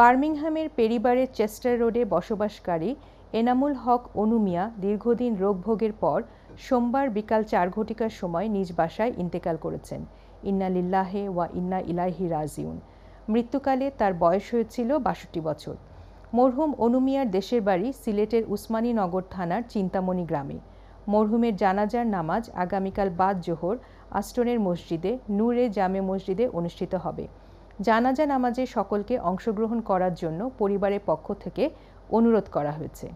বার্মিংহামের পেরিবারের চেস্টার রোডে বসবাসকারী এনামুল হক অনুমিয়া দীর্ঘদিন রোগভোগের পর সোমবার বিকাল চার ঘটিকার সময় নিজ বাসায় ইন্তেকাল করেছেন ইন্না লিল্লাহে ওয়া ইন্না ইলাহি রাজিউন মৃত্যুকালে তার বয়স হয়েছিল বাষট্টি বছর মরহুম অনুমিয়ার দেশের বাড়ি সিলেটের উসমানীনগর থানার চিন্তামণি গ্রামে মরহুমের জানাজার নামাজ আগামীকাল বাদ জোহর আস্টনের মসজিদে নূরে জামে মসজিদে অনুষ্ঠিত হবে জানাজা নামাজে সকলকে অংশগ্রহণ করার জন্য পরিবারের পক্ষ থেকে অনুরোধ করা হয়েছে